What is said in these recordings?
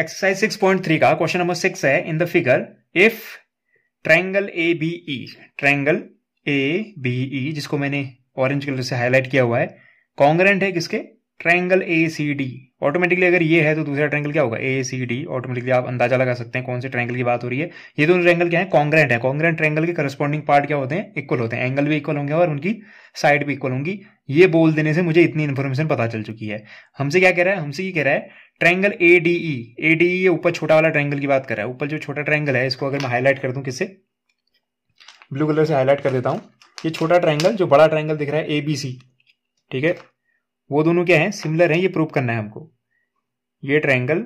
Exercise 6.3 का question number six है in the figure if triangle A B E triangle A B E जिसको मैंने orange colour से highlight किया हुआ है कॉन्ग्रेंट है किसके triangle A C D automatically अगर ये है तो दूसरा ट्रायंगल क्या होगा ए सी डी ऑटोमेटिकली आप अंदाजा लगा सकते हैं कौन से ट्रायंगल की बात हो रही है ये दोनों ट्रायंगल क्या है कॉन्ग्रेंट है कॉन्ग्रेंट ट्रायंगल के करस्पॉन्डिंग पार्ट क्या होते हैं इक्वल होते हैं एंगल भी इक्वल होंगे और उनकी साइड भी इक्वल होंगी ये बोल देने से मुझे इतनी इन्फॉर्मेशन पता चल चुकी है हमसे क्या कह रहा है हमसे ये कह रहा है triangle A D E A D E ऊपर छोटा वाला ट्रायंगल की बात कर रहा है ऊपर जो छोटा ट्रायंगल है इसको अगर मैं हाईलाइट कर दूं किससे ब्लू कलर से हाईलाइट कर देता हूँ ये छोटा ट्रायंगल जो बड़ा ट्रायंगल दिख रहा है ए बी सी ठीक है वो दोनों क्या है सिमिलर हैं ये प्रूव करना है हमको ये ट्राइंगल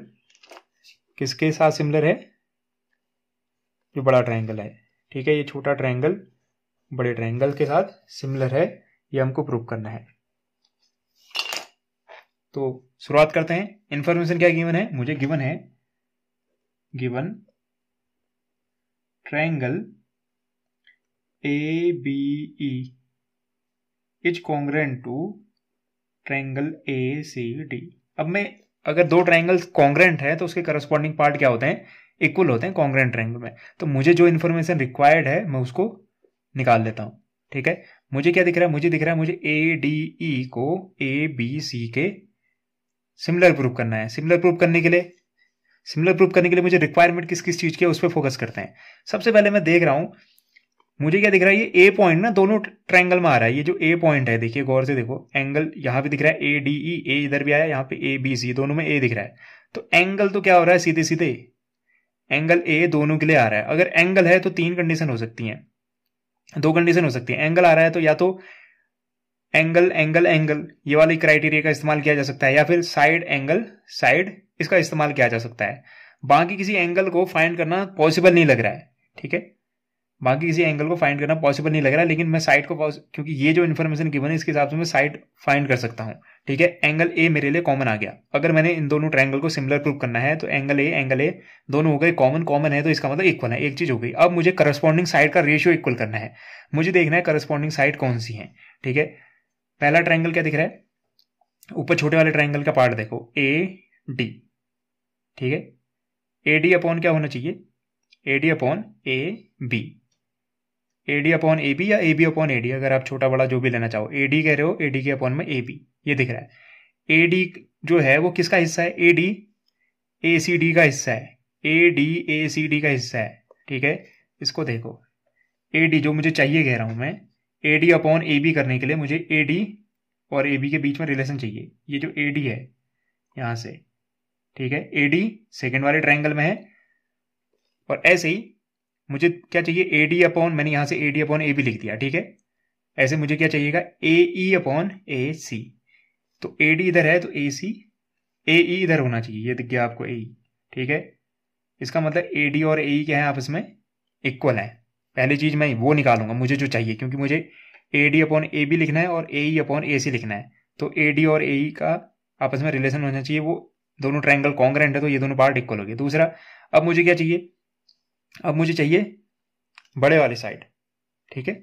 किसके साथ सिमिलर है जो बड़ा ट्राइंगल है ठीक है ये छोटा ट्राइंगल बड़े ट्राइंगल के साथ सिमिलर है ये हमको प्रूव करना है तो शुरुआत करते हैं इंफॉर्मेशन क्या गिवन है मुझे गिवन है given triangle A B E is congruent to triangle A C D अब मैं अगर दो ट्रैंगल कॉन्ग्रेंट है तो उसके करस्पॉन्डिंग पार्ट क्या होते हैं इक्वल होते हैं कॉन्ग्रेंट ट्रैंगल में तो मुझे जो इन्फॉर्मेशन रिक्वायर्ड है मैं उसको निकाल लेता हूँ ठीक है मुझे क्या दिख रहा है मुझे दिख रहा है मुझे ए डी ई को ए बी सी के सिमिलर प्रूफ करना है सिमिलर प्रूफ करने के लिए सिमिलर प्रूफ करने के लिए मुझे रिक्वायरमेंट किस किस चीज़ की है उस पर फोकस करते हैं सबसे पहले मैं देख रहा हूं मुझे क्या दिख रहा है ये ए पॉइंट ना दोनों ट्रायंगल में आ रहा है ये जो ए पॉइंट है देखिए गौर से देखो एंगल यहाँ भी दिख रहा है ए डी ई ए इधर भी आया यहाँ पे ए बी सी दोनों में ए दिख रहा है तो एंगल तो क्या हो रहा है सीधे सीधे एंगल ए दोनों के लिए आ रहा है अगर एंगल है तो तीन कंडीशन हो सकती है दो कंडीशन हो सकती है एंगल आ रहा है तो या तो एंगल एंगल एंगल ये वाली क्राइटेरिया का इस्तेमाल किया जा सकता है या फिर साइड एंगल साइड इसका इस्तेमाल किया जा सकता है बाकी किसी एंगल को फाइंड करना पॉसिबल नहीं लग रहा है ठीक है बाकी किसी एंगल को फाइंड करना पॉसिबल नहीं लग रहा लेकिन मैं साइड को क्योंकि ये जो इन्फॉर्मेशन गिवन है इसके हिसाब से मैं साइड फाइंड कर सकता हूँ ठीक है एंगल ए मेरे लिए कॉमन आ गया अगर मैंने इन दोनों ट्रायंगल को सिमिलर प्रूव करना है तो एंगल ए एंगल ए दोनों हो गए कॉमन कॉमन है तो इसका मतलब इक्वल है एक चीज हो गई अब मुझे करस्पॉन्डिंग साइड का रेशियो इक्वल करना है मुझे देखना है करस्पॉन्डिंग साइड कौन सी है ठीक है पहला ट्राइंगल क्या दिख रहा है ऊपर छोटे वाले ट्राइंगल का पार्ट देखो ए डी ठीक है ए डी अपॉन क्या होना चाहिए A D upon A B A D upon A B या A B upon A D अगर आप छोटा बड़ा जो भी लेना चाहो ए डी कह रहे हो ए डी के अपॉन में ए बी ये दिख रहा है ए डी जो है वो किसका हिस्सा है A D A C D का हिस्सा है A D A C D का हिस्सा है ठीक है इसको देखो ए डी जो मुझे चाहिए कह रहा हूं मैं A D upon A B करने के लिए मुझे ए डी और ए बी के बीच में रिलेशन चाहिए ये जो ए डी है यहां से ठीक है ए डी सेकेंड वाले ट्राइंगल में है और ऐसे ही मुझे क्या चाहिए ए डी अपॉन मैंने यहां से ए डी अपॉन ए भी लिख दिया ठीक है ऐसे मुझे क्या चाहिएगा ए ई अपॉन ए सी तो ए डी इधर है तो ए सी ए ई इधर होना चाहिए ये दिख गया आपको ए e, ठीक है इसका मतलब ए डी और ए ई e क्या है आपस में इक्वल है पहली चीज मैं वो निकालूंगा मुझे जो चाहिए क्योंकि मुझे A D upon A B लिखना है और ए ई अपॉन ए सी लिखना है तो ए डी और ए ई e का आपस में रिलेशन होना चाहिए वो दोनों ट्रायंगल कॉन्ग्रेंट है तो ये दोनों पार्ट इक्वल हो गए दूसरा अब मुझे क्या चाहिए अब मुझे चाहिए बड़े वाली साइड ठीक है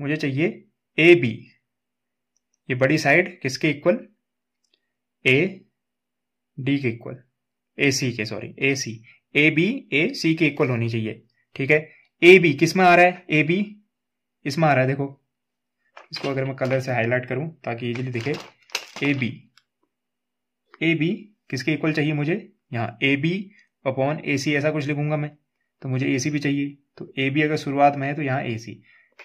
मुझे चाहिए ए बी ये बड़ी साइड किसके इक्वल ए डी के इक्वल ए सी के sorry A C A B A C के इक्वल होनी चाहिए ठीक है ए बी किस में आ रहा है ए बी इसमें आ रहा है देखो इसको अगर मैं कलर से हाईलाइट करूं ताकि इजीली दिखे ए बी ए बी किसके इक्वल चाहिए मुझे यहां ए बी अपॉन ए सी ऐसा कुछ लिखूंगा मैं तो मुझे ए सी भी चाहिए तो ए बी अगर शुरुआत में है तो यहाँ ए सी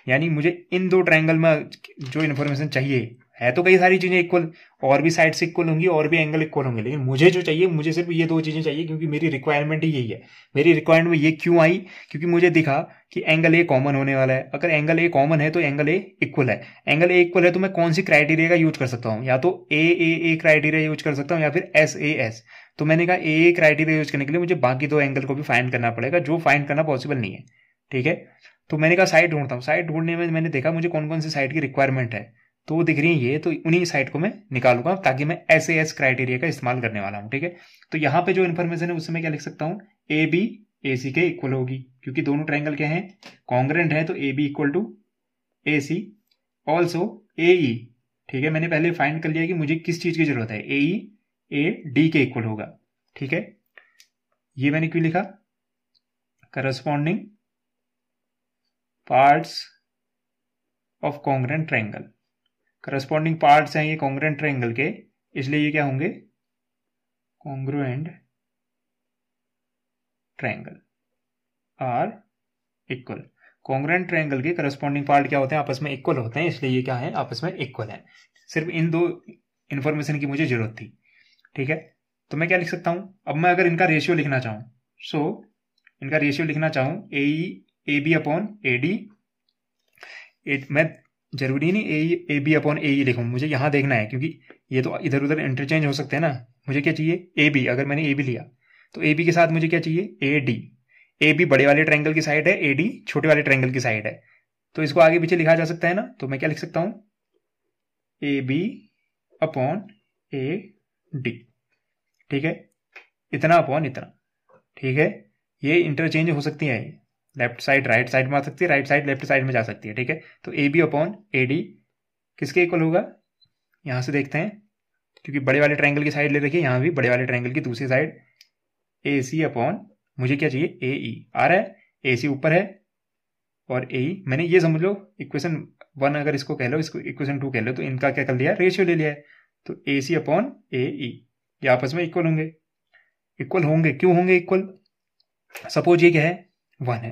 यानी मुझे इन दो ट्रायंगल में जो इन्फॉर्मेशन चाहिए है तो कई सारी चीज़ें इक्वल और भी साइड से इक्वल होंगी और भी एंगल इक्वल होंगे लेकिन मुझे जो चाहिए मुझे सिर्फ ये दो चीज़ें चाहिए क्योंकि मेरी रिक्वायरमेंट ही यही है मेरी रिक्वायरमेंट ये क्यों आई क्योंकि मुझे दिखा कि एंगल ए कॉमन होने वाला है अगर एंगल ए कॉमन है तो एंगल ए इक्वल है एंगल ए इक्वल है तो मैं कौन सी क्राइटेरिया का यूज कर सकता हूँ या तो ए ए ए क्राइटेरिया यूज कर सकता हूँ या फिर एस ए एस तो मैंने कहा ए क्राइटेरिया यूज करने के लिए मुझे बाकी दो एंगल को भी फाइंड करना पड़ेगा जो फाइंड करना पॉसिबल नहीं है ठीक है तो मैंने कहा साइड ढूंढता हूँ साइट ढूंढने में मैंने देखा मुझे कौन कौन सी साइड की रिक्वायरमेंट है तो वो दिख रही है ये तो उन्हीं साइड को मैं निकालूंगा ताकि मैं एस ए एस क्राइटेरिया का इस्तेमाल करने वाला हूँ ठीक है तो यहाँ पे जो इन्फॉर्मेशन है उससे मैं क्या लिख सकता हूँ ए बी ए सी के इक्वल होगी क्योंकि दोनों ट्राइंगल क्या है कॉन्ग्रेंट है तो A B equal to A C also A E ठीक है मैंने पहले फाइंड कर लिया कि मुझे किस चीज़ की जरूरत है A E e, A D के इक्वल होगा ठीक है ये मैंने क्यों लिखा corresponding parts of congruent triangle corresponding parts हैं ये कॉन्ग्रेंट ट्रैंगल के इसलिए ये क्या होंगे congruent triangle are equal congruent triangle के करस्पॉन्डिंग पार्ट क्या होते हैं आपस में इक्वल होते हैं इसलिए ये क्या है आपस में इक्वल है सिर्फ इन दो इंफॉर्मेशन की मुझे जरूरत थी ठीक है तो मैं क्या लिख सकता हूं अब मैं अगर इनका रेशियो लिखना चाहूं सो so, इनका रेशियो लिखना चाहूं A A B upon A D मैं जरूरी नहीं ए ए बी अपॉन ए ई लिखूं मुझे यहां देखना है क्योंकि ये तो इधर उधर इंटरचेंज हो सकते हैं ना मुझे क्या चाहिए ए बी अगर मैंने ए बी लिया तो ए बी के साथ मुझे क्या चाहिए ए डी ए बी बड़े वाले ट्रैंगल की साइड है ए डी छोटे वाले ट्रैंगल की साइड है तो इसको आगे पीछे लिखा जा सकता है ना तो मैं क्या लिख सकता हूं A B upon A D ठीक है इतना अपॉन इतना ठीक है ये इंटरचेंज हो सकती है लेफ्ट साइड राइट साइड में आ सकती है राइट साइड लेफ्ट साइड में जा सकती है ठीक है तो A B upon A D किसके इक्वल होगा यहां से देखते हैं क्योंकि बड़े वाले ट्रायंगल की साइड ले रखी है भी बड़े वाले ट्रायंगल की दूसरी साइड ए सी अपॉन मुझे क्या चाहिए ए ई e। आ रहा है ए सी ऊपर है और ए ई e। मैंने ये समझ लो इक्वेशन वन अगर इसको कह लो इसको इक्वेशन टू कह लो तो इनका क्या कर लिया रेशियो ले लिया है तो ए सी अपॉन ए ई ये आपस में इक्वल होंगे इक्वल होंगे क्यों होंगे इक्वल सपोज ये क्या है वन है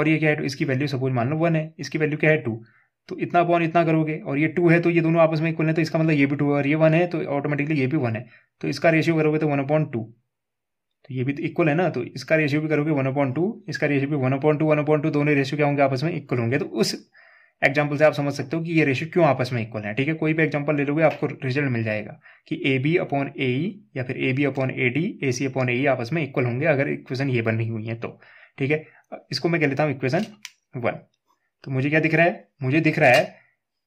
और ये क्या है इसकी वैल्यू सपोज मान लो वन है इसकी वैल्यू क्या है टू तो इतना अपॉन इतना करोगे और ये टू है तो ये दोनों आपस में इक्वल है तो इसका मतलब ये भी टू है और ये वन है तो ऑटोमेटिकली ये भी वन है तो इसका रेशियो करोगे तो वन अपॉन टू तो ये भी तो इक्वल है ना तो इसका रेशियो भी करोगे वन अपॉन टू इसका रेशियो भी one upon two one upon two दोनों रेशियो क्या होंगे आपस में इक्वल होंगे तो उस एग्जाम्पल से आप समझ सकते हो कि ये रेशियो क्यों आपस में इक्वल है ठीक है कोई भी एग्जाम्पल ले लोगे आपको रिजल्ट मिल जाएगा कि ए बी अपॉन ए या फिर A B upon A D A C upon A आपस में इक्वल होंगे अगर इक्वेशन ये बन रही हुई है तो ठीक है इसको मैं कह लेता हूँ इक्वेशन वन तो मुझे क्या दिख रहा है मुझे दिख रहा है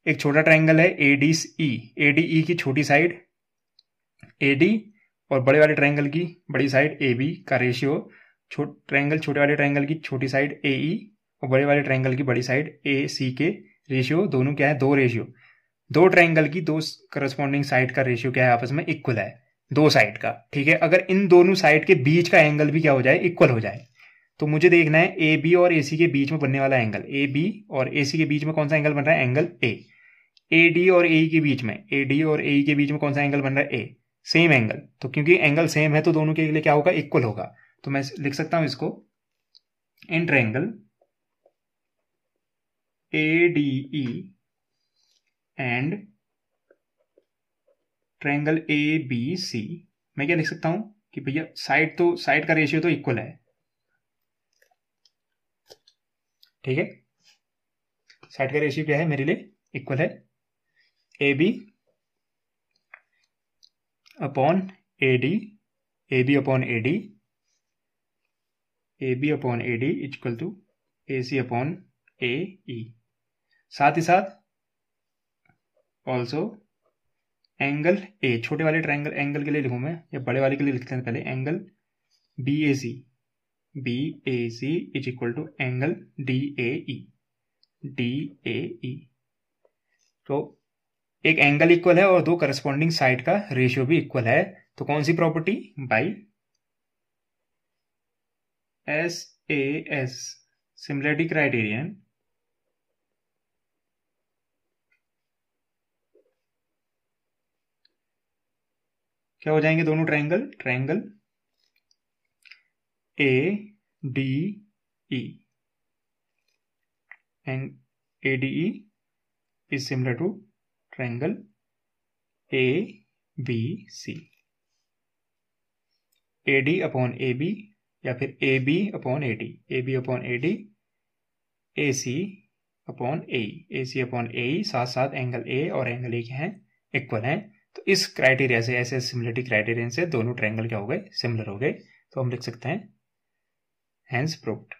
एक छोटा ट्राइंगल है A D E A D ई की छोटी साइड ए डी और बड़े वाले ट्राइंगल की बड़ी साइड ए बी का रेशियो छो, ट्राइंगल छोटे वाले ट्राइंगल की छोटी साइड ए ई और बड़े वाले ट्रायंगल की बड़ी साइड ए सी के रेशियो दोनों क्या है दो रेशियो दो ट्रायंगल की दो करस्पॉन्डिंग साइड का रेशियो क्या है आपस में इक्वल है दो साइड का ठीक है अगर इन दोनों साइड के बीच का एंगल भी क्या हो जाए इक्वल हो जाए तो मुझे देखना है ए बी और ए सी के बीच में बनने वाला एंगल ए बी और ए सी के बीच में कौन सा एंगल बन रहा है एंगल ए ए डी और ए के बीच में ए डी और ए के बीच में कौन सा एंगल बन रहा है ए सेम एंगल तो क्योंकि एंगल सेम है तो दोनों के लिए क्या होगा इक्वल होगा तो मैं लिख सकता हूं इसको in angle E and triangle A B C मैं क्या लिख सकता हूं कि भैया साइड तो साइड का रेशियो तो इक्वल है ठीक है साइड का रेशियो क्या है मेरे लिए इक्वल है A B upon A D A B upon A D A B upon A D equal to A C upon A E साथ ही साथ ऑल्सो एंगल ए छोटे वाले ट्राइंगल एंगल के लिए लिखूँ मैं या बड़े वाले के लिए लिखते हैं पहले angle B A C B A C is equal to angle D A E D A E तो एक एंगल इक्वल है और दो करस्पॉन्डिंग साइड का रेशियो भी इक्वल है तो कौन सी property by S A S similarity criterion क्या हो जाएंगे दोनों triangle triangle A D E and A D E is similar to triangle A B C A D upon A B या फिर A B upon A D A B upon A D A C upon A A C upon A साथ साथ angle A और angle A के हैं equal हैं तो इस क्राइटेरिया से ऐसे सिमिलरिटी क्राइटेरियन से दोनों ट्रायंगल क्या हो गए सिमिलर हो गए तो हम लिख सकते हैं हैंस प्रूव्ड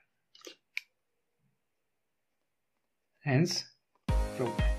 हैंस प्रूव्ड